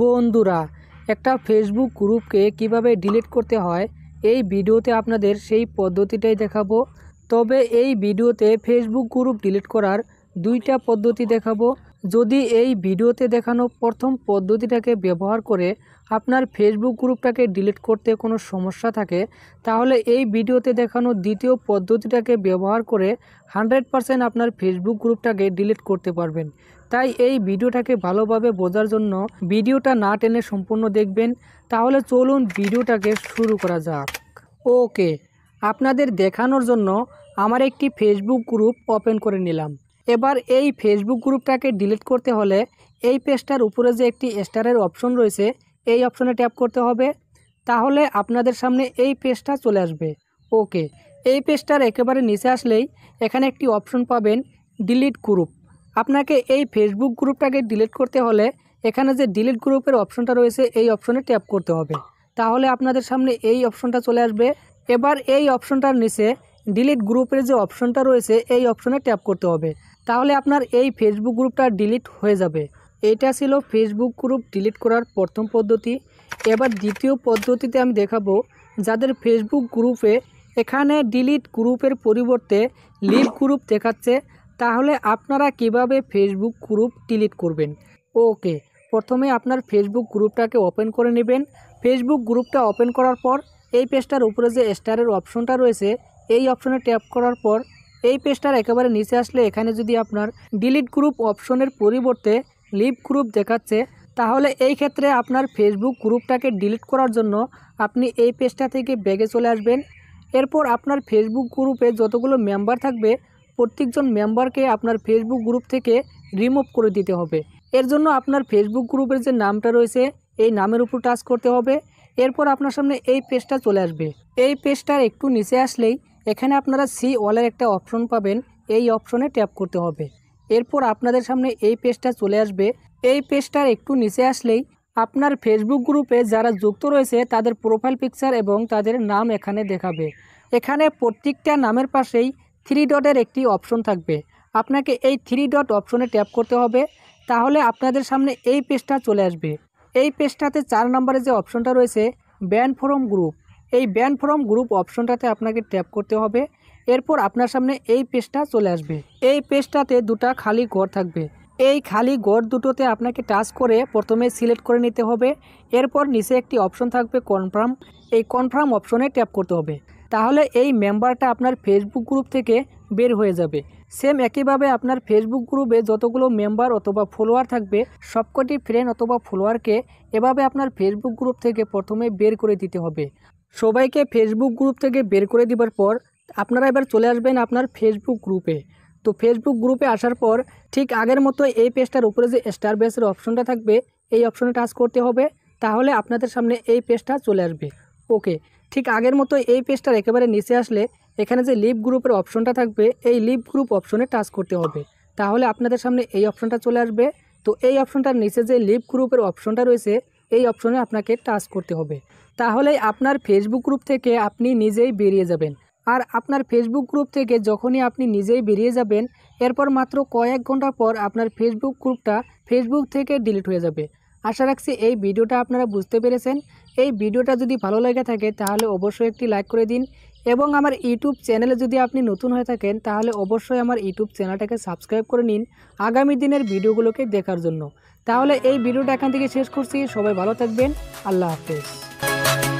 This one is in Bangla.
বন্ধুরা একটা ফেসবুক গ্রুপকে কিভাবে ডিলিট করতে হয় এই ভিডিওতে আপনাদের সেই পদ্ধতিটাই দেখাবো তবে এই ভিডিওতে ফেসবুক গ্রুপ ডিলিট করার দুইটা পদ্ধতি দেখাবো যদি এই ভিডিওতে দেখানো প্রথম পদ্ধতিটাকে ব্যবহার করে আপনার ফেসবুক গ্রুপটাকে ডিলিট করতে কোনো সমস্যা থাকে তাহলে এই ভিডিওতে দেখানো দ্বিতীয় পদ্ধতিটাকে ব্যবহার করে হান্ড্রেড পারসেন্ট আপনার ফেসবুক গ্রুপটাকে ডিলিট করতে পারবেন তাই এই ভিডিওটাকে ভালোভাবে বোঝার জন্য ভিডিওটা না টেনে সম্পূর্ণ দেখবেন তাহলে চলুন ভিডিওটাকে শুরু করা যাক ওকে আপনাদের দেখানোর জন্য আমার একটি ফেসবুক গ্রুপ ওপেন করে নিলাম এবার এই ফেসবুক গ্রুপটাকে ডিলিট করতে হলে এই পেজটার উপরে যে একটি স্টারের অপশন রয়েছে এই অপশনে ট্যাপ করতে হবে তাহলে আপনাদের সামনে এই পেজটা চলে আসবে ওকে এই পেজটার একেবারে নিচে আসলেই এখানে একটি অপশন পাবেন ডিলিট গ্রুপ আপনাকে এই ফেসবুক গ্রুপটাকে ডিলিট করতে হলে এখানে যে ডিলিট গ্রুপের অপশনটা রয়েছে এই অপশনে ট্যাপ করতে হবে তাহলে আপনাদের সামনে এই অপশনটা চলে আসবে এবার এই অপশনটার নিচে ডিলিট গ্রুপের যে অপশনটা রয়েছে এই অপশনে ট্যাপ করতে হবে তাহলে আপনার এই ফেসবুক গ্রুপটা ডিলিট হয়ে যাবে এটা ছিল ফেসবুক গ্রুপ ডিলিট করার প্রথম পদ্ধতি এবার দ্বিতীয় পদ্ধতিতে আমি দেখাবো যাদের ফেসবুক গ্রুপে এখানে ডিলিট গ্রুপের পরিবর্তে লিভ গ্রুপ দেখাচ্ছে তাহলে আপনারা কিভাবে ফেসবুক গ্রুপ ডিলিট করবেন ওকে প্রথমে আপনার ফেসবুক গ্রুপটাকে ওপেন করে নেবেন ফেসবুক গ্রুপটা ওপেন করার পর এই পেজটার উপরে যে স্টারের অপশনটা রয়েছে এই অপশনে ট্যাপ করার পর এই পেজটার একেবারে নিচে আসলে এখানে যদি আপনার ডিলিট গ্রুপ অপশনের পরিবর্তে লিভ গ্রুপ দেখাচ্ছে তাহলে এই ক্ষেত্রে আপনার ফেসবুক গ্রুপটাকে ডিলিট করার জন্য আপনি এই পেজটা থেকে ব্যাগে চলে আসবেন এরপর আপনার ফেসবুক গ্রুপে যতগুলো মেম্বার থাকবে প্রত্যেকজন মেম্বারকে আপনার ফেসবুক গ্রুপ থেকে রিমুভ করে দিতে হবে এর জন্য আপনার ফেসবুক গ্রুপের যে নামটা রয়েছে এই নামের উপর টাচ করতে হবে এরপর আপনার সামনে এই পেজটা চলে আসবে এই পেজটার একটু নিচে আসলেই এখানে আপনারা সি ওয়ালের একটা অপশন পাবেন এই অপশনে ট্যাপ করতে হবে এরপর আপনাদের সামনে এই পেজটা চলে আসবে এই পেজটার একটু নিচে আসলেই আপনার ফেসবুক গ্রুপে যারা যুক্ত রয়েছে তাদের প্রোফাইল পিকচার এবং তাদের নাম এখানে দেখাবে এখানে প্রত্যেকটা নামের পাশেই থ্রি ডটের একটি অপশন থাকবে আপনাকে এই থ্রি ডট অপশনে ট্যাপ করতে হবে তাহলে আপনাদের সামনে এই পেজটা চলে আসবে এই পেজটাতে চার নম্বরে যে অপশনটা রয়েছে ব্যান ফরম গ্রুপ এই ব্যান ফ্রম গ্রুপ অপশনটাতে আপনাকে ট্যাপ করতে হবে এরপর আপনার সামনে এই পেজটা চলে আসবে এই পেজটাতে দুটা খালি ঘর থাকবে এই খালি গড় দুটোতে আপনাকে টাচ করে প্রথমে সিলেক্ট করে নিতে হবে এরপর নিচে একটি অপশন থাকবে কনফার্ম এই কনফার্ম অপশনে ট্যাপ করতে হবে তাহলে এই মেম্বারটা আপনার ফেসবুক গ্রুপ থেকে বের হয়ে যাবে সেম একইভাবে আপনার ফেসবুক গ্রুপে যতগুলো মেম্বার অথবা ফলোয়ার থাকবে সবকটি ফ্রেন্ড অথবা ফলোয়ারকে এভাবে আপনার ফেসবুক গ্রুপ থেকে প্রথমে বের করে দিতে হবে সবাইকে ফেসবুক গ্রুপ থেকে বের করে দেবার পর আপনারা এবার চলে আসবেন আপনার ফেসবুক গ্রুপে তো ফেসবুক গ্রুপে আসার পর ঠিক আগের মতো এই পেজটার উপরে যে স্টার বেসের অপশনটা থাকবে এই অপশনে টাচ করতে হবে তাহলে আপনাদের সামনে এই পেজটা চলে আসবে ওকে ঠিক আগের মতো এই পেজটার একেবারে নিচে আসলে এখানে যে লিভ গ্রুপের অপশনটা থাকবে এই লিভ গ্রুপ অপশনে টাচ করতে হবে তাহলে আপনাদের সামনে এই অপশনটা চলে আসবে তো এই অপশনটার নিচে যে লিভ গ্রুপের অপশনটা রয়েছে এই অপশনে আপনাকে টাচ করতে হবে তাহলে আপনার ফেসবুক গ্রুপ থেকে আপনি নিজেই বেরিয়ে যাবেন আর আপনার ফেসবুক গ্রুপ থেকে যখনই আপনি নিজেই বেরিয়ে যাবেন এরপর মাত্র কয়েক ঘন্টা পর আপনার ফেসবুক গ্রুপটা ফেসবুক থেকে ডিলিট হয়ে যাবে আশা রাখছি এই ভিডিওটা আপনারা বুঝতে পেরেছেন এই ভিডিওটা যদি ভালো লেগে থাকে তাহলে অবশ্যই একটি লাইক করে দিন এবং আমার ইউটিউব চ্যানেলে যদি আপনি নতুন হয়ে থাকেন তাহলে অবশ্যই আমার ইউটিউব চ্যানেলটাকে সাবস্ক্রাইব করে নিন আগামী দিনের ভিডিওগুলোকে দেখার জন্য তাহলে এই ভিডিওটা এখান থেকে শেষ করছি সবাই ভালো থাকবেন আল্লাহ হাফেজ